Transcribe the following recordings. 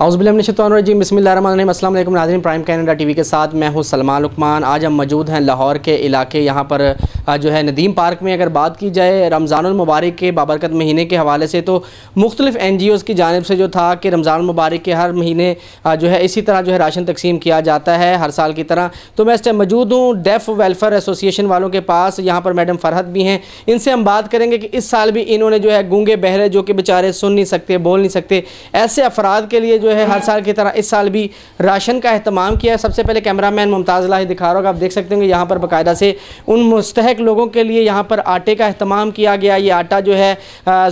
हाउसबिलमनशतरजीम बसमीम बसमिल नाजरन प्राइम कैनेडा वी के साथ मैं हूँ सलमान लकमान आज हम मौजूद हैं लाहौर के इलाके यहाँ पर जो है नदीम पार्क में अगर बात की जाए रमज़ानमबारक के बाबरकत महीने के हवाले से तो मुख्तलिफ़ एन जी ओज़ की जानब से जो था कि रमज़ानमबारक के हर महीने जो है इसी तरह जो है राशन तकसीम किया जाता है हर साल की तरह तो मैं इस टाइम मौजूद हूँ डेफ़ वेलफेयर एसोसिएशन वालों के पास यहाँ पर मैडम फरहत भी हैं इनसे हम बात करेंगे कि इस साल भी इन्होंने जो है गूँगे बहरे जो कि बेचारे सुन नहीं सकते बोल नहीं सकते ऐसे अफराद के लिए जो है हर साल की तरह इस साल भी राशन का अहतमाम किया है सबसे पहले कैमरा मैन मुमताज़ लाही दिखा रहा होगा आप देख सकते होंगे यहाँ पर बाकायदा से उन मुस्तक लोगों के लिए यहाँ पर आटे का अहतमाम किया गया ये आटा जो है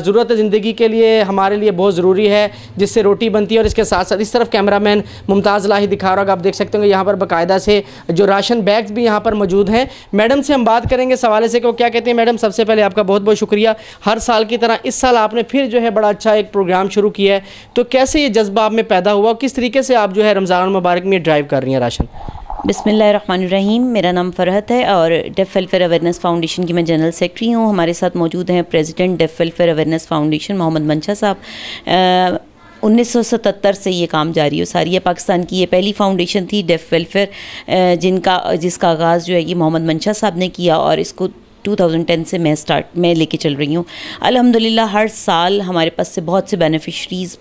ज़रूरत ज़िंदगी के लिए हमारे लिए बहुत ज़रूरी है जिससे रोटी बनती है और इसके साथ साथ इस तरफ कैमरा मैन मुमताज़ लाही दिखा रहा होगा आप देख सकते होंगे यहाँ पर बाकायदा से जो राशन बैग्स भी यहाँ पर मौजूद हैं मैडम से हम बात करेंगे सवाले से कि वो क्या कहते हैं मैडम सबसे पहले आपका बहुत बहुत शुक्रिया हर साल की तरह इस साल आपने फिर जो है बड़ा अच्छा एक प्रोग्राम शुरू किया है तो कैसे ये जज्बा आप में में पैदा हुआ किस तरीके से आप जो है रमज़ान मुबारक में ड्राइव कर रही हैं राशन बिसमीम मेरा नाम फ़रहत है और डेफ वेलफेयर अवेयरनेस फाउंडेशन की मैं जनरल सेक्रेटरी हूँ हमारे साथ मौजूद हैं president deaf welfare awareness foundation Mohammad Mansha साहब 1977 से ये काम जारी है सारी है पाकिस्तान की ये पहली फाउंडेशन थी डेफ वेलफेयर जिनका जिसका आगाज़ जो है ये मोहम्मद मंशा साहब ने किया और इसको 2010 से मैं स्टार्ट मैं लेके चल रही हूँ अलहमदिल्ला हर साल हमारे पास से बहुत से बेनिफिशरीज़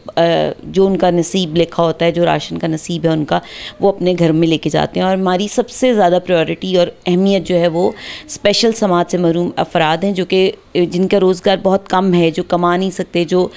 जो उनका नसीब लिखा होता है जो राशन का नसीब है उनका वो अपने घर में लेके जाते हैं और हमारी सबसे ज़्यादा प्रायोरिटी और अहमियत जो है वो स्पेशल समाज से मरूम अफराद हैं जो कि जिनका रोज़गार बहुत कम है जो कमा नहीं सकते जो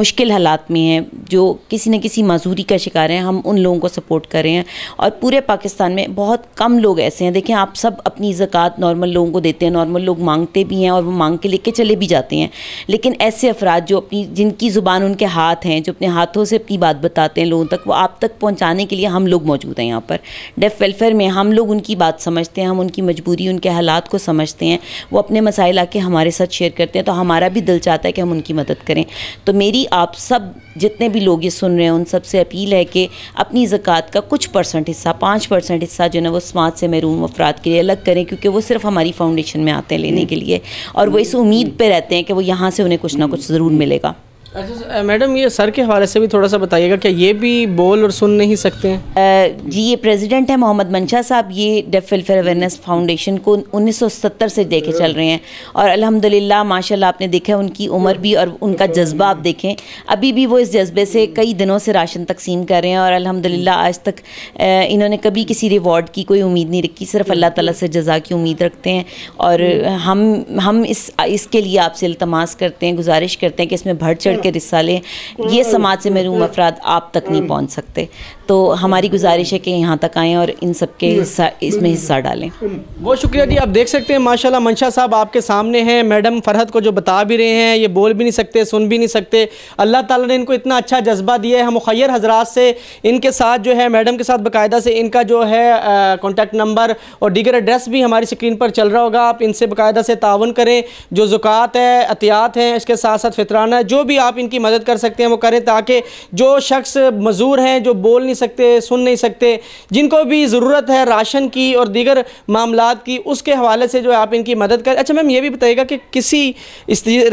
मुश्किल हालात में हैं जो किसी न किसी मज़ूरी का शिकार हैं हम उन लोगों को सपोर्ट कर रहे हैं और पूरे पाकिस्तान में बहुत कम लोग ऐसे हैं देखें आप सब अपनी ज़क़़त नॉर्मल लोगों को देते हैं नॉर्मल नॉर्मल लोग मांगते भी हैं और वो मांग के लेके चले भी जाते हैं लेकिन ऐसे अफराद जो अपनी जिनकी ज़ुबान उनके हाथ हैं जो अपने हाथों से अपनी बात बताते हैं लोगों तक वो आप तक पहुँचाने के लिए हम लोग मौजूद हैं यहाँ पर डेफ वेलफेयर में हम लोग उनकी बात समझते हैं हम उनकी मजबूरी उनके हालात को समझते हैं वो अपने मसाइल आके हमारे साथ शेयर करते हैं तो हमारा भी दिल चाहता है कि हम उनकी मदद करें तो मेरी आप सब जितने भी लोग ये सुन रहे हैं उन सबसे अपील है कि अपनी ज़क़़त का कुछ परसेंट हिस्सा पाँच परसेंट हिस्सा जो है वो समाज से महरूम अफराद के लिए अलग करें क्योंकि वो सिर्फ हमारी फाउंडेशन में आता आते हैं लेने हम्म। के लिए और वो इस हम्म। उम्मीद पर रहते हैं कि वो यहाँ से उन्हें कुछ ना कुछ ज़रूर मिलेगा अच्छा मैडम ये सर के हवाले से भी थोड़ा सा बताइएगा क्या ये भी बोल और सुन नहीं सकते हैं आ, जी ये प्रेसिडेंट है मोहम्मद मनशा साहब ये डेफ वेलफेयर अवेयरनेस फाउंडेशन को 1970 से देखे चल रहे हैं और अल्हम्दुलिल्लाह माशाल्लाह आपने देखा उनकी उम्र भी और उनका जज्बा आप देखें अभी भी वो इस जज्बे से कई दिनों से राशन तकसीम कर रहे हैं और अलहमदिल्ला आज तक इन्होंने कभी किसी रिवॉर्ड की कोई उम्मीद नहीं रखी सिर्फ अल्लाह तला से जजा की उम्मीद रखते हैं और हम हम इस इसके लिए आपसे इल्तमास करते हैं गुजारिश करते हैं कि इसमें बढ़ चढ़ के रिसाले ये हम्म, समाज से महरूम अफराद आप तक नहीं हम्म। पहुँच सकते तो हमारी हम्म। गुजारिश है कि यहाँ तक आएँ और इन सब के हिस्सा इसमें हिस्सा डालें बहुत शुक्रिया जी आप देख सकते हैं माशाल्लाह मंशा साहब आपके सामने हैं मैडम फरहत को जो बता भी रहे हैं ये बोल भी नहीं सकते सुन भी नहीं सकते अल्लाह ताला ने इनको इतना अच्छा जज्बा दिया है हम मुखैर हजरात से इनके साथ जो है मैडम के साथ बाकायदा से इनका जो है कॉन्टैक्ट नंबर और दीगर एड्रेस भी हमारी स्क्रीन पर चल रहा होगा आप इनसे बाकायदा से ताउन करें जो ज़ुक़ात है अतियात हैं इसके साथ साथ फितराना जो भी आप आप इनकी मदद कर सकते हैं वो करें ताकि जो शख्स मज़दूर हैं जो बोल नहीं सकते सुन नहीं सकते जिनको भी ज़रूरत है राशन की और दीगर मामला की उसके हवाले से जो है आप इनकी मदद करें अच्छा मैम ये भी बताइएगा कि किसी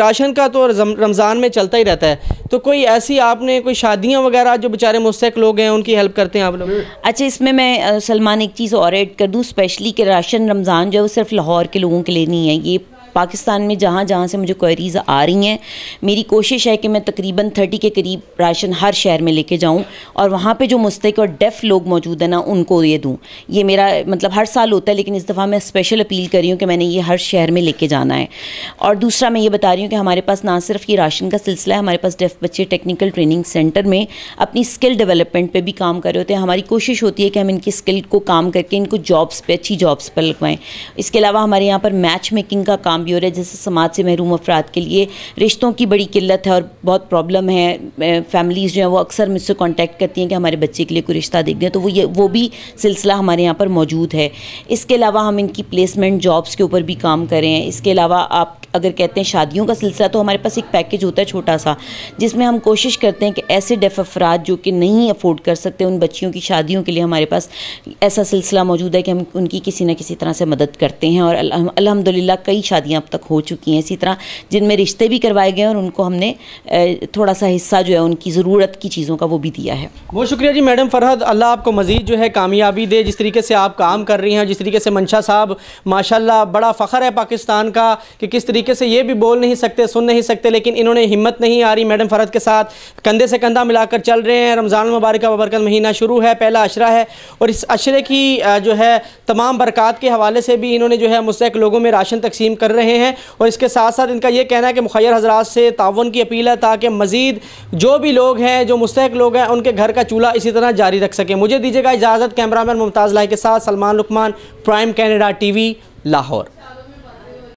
राशन का तो रमज़ान में चलता ही रहता है तो कोई ऐसी आपने कोई शादियाँ वगैरह जो बेचारे मुस्तक लोग हैं उनकी हेल्प करते हैं आप लोग अच्छा इसमें मैं सलमान एक चीज़ और ऐड कर दूँ स्पेशली कि राशन रमज़ान जो है वो सिर्फ लाहौर के लोगों के लिए नहीं है ये पाकिस्तान में जहाँ जहाँ से मुझे क्वेरीज़ आ रही हैं मेरी कोशिश है कि मैं तकरीबन थर्टी के करीब राशन हर शहर में लेके जाऊँ और वहाँ पे जो मुस्तक और डेफ़ लोग मौजूद हैं ना उनको ये दूँ ये मेरा मतलब हर साल होता है लेकिन इस दफ़ा मैं स्पेशल अपील कर रही हूँ कि मैंने ये हर शहर में लेके जाना है और दूसरा मैं ये बता रही हूँ कि हमारे पास ना सिर्फ ये राशन का सिलसिला है हमारे पास डेफ़ बच्चे टेक्निकल ट्रेनिंग सेंटर में अपनी स्किल डेवलपमेंट पर भी काम कर रहे होते हैं हमारी कोशिश होती है कि हम इनकी स्किल को काम करके इनको जॉब्स पर अच्छी जॉब्स पर लगवाएँ इसके अलावा हमारे यहाँ पर मैच मेकिंग का काम काम भी हो रहा है जैसे समाज से महरूम अफराद के लिए रिश्तों की बड़ी किल्लत है और बहुत प्रॉब्लम है फैमिलीज़ जो हैं वो अक्सर मुझसे कॉन्टैक्ट करती हैं कि हमारे बच्चे के लिए कोई रिश्ता देख दें तो वो ये वो भी सिलसिला हमारे यहाँ पर मौजूद है इसके अलावा हम इनकी प्लेसमेंट जॉब्स के ऊपर भी काम करें इसके अलावा आप अगर कहते हैं शादियों का सिलसिला तो हमारे पास एक पैकेज होता है छोटा सा जिसमें हम कोशिश करते हैं कि ऐसे डेफ अफराद जो कि नहीं अफोर्ड कर सकते उन बच्चियों की शादियों के लिए हमारे पास ऐसा सिलसिला मौजूद है कि हम उनकी किसी न किसी तरह से मदद करते हैं और अलहमदिल्ला कई शादियाँ शादियाँ अब तक हो चुकी हैं इसी तरह जिनमें रिश्ते भी करवाए गए और उनको हमने थोड़ा सा हिस्सा जो है उनकी ज़रूरत की चीज़ों का वो भी दिया है बहुत शुक्रिया जी मैडम फरहद अल्लाह आपको मज़ीद जो है कामयाबी दे जिस तरीके से आप काम कर रही हैं जिस तरीके से मंशा साहब माशा बड़ा फ़ख्र है पाकिस्तान का कि किस तरीके से ये भी बोल नहीं सकते सुन नहीं सकते लेकिन इन्होंने हिम्मत नहीं आ रही मैडम फरहद के साथ कंधे से कंधा मिलाकर चल रहे हैं रमज़ान मुबारक का महीना शुरू है पहला अशरा है और इस अशरे की जो है तमाम बरक़ात के हवाले से भी इन्होंने जो है मुस्तक लोगों में राशन तकसीम कर रहे हैं और इसके साथ साथ इनका यह कहना है कि मुखैर हजरात से ताउन की अपील है ताकि मज़ीद जो भी लोग हैं जो मुस्तक लोग हैं उनके घर का चूल्हा इसी तरह जारी रख सकें मुझे दीजिएगा इजाज़त कैमरामैन मुमताज़ लाही के साथ सलमान लुकमान प्राइम कैनेडा टी लाहौर